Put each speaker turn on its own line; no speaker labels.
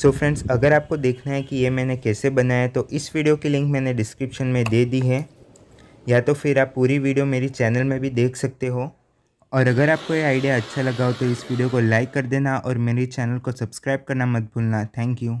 सो so friends अगर आपको देखना है कि ये मैंने कैसे बनाया तो इस वीडियो की लिंक मैंने डिस्क्रिप्शन में दे दी है या तो फिर आप पूरी वीडियो मेरी चैनल में भी देख सकते हो और अगर आपको ये आइडिया अच्छा लगा हो तो इस वीडियो को लाइक कर देना और मेरे चैनल को सब्सक्राइब करना मत भूलना थैंक यू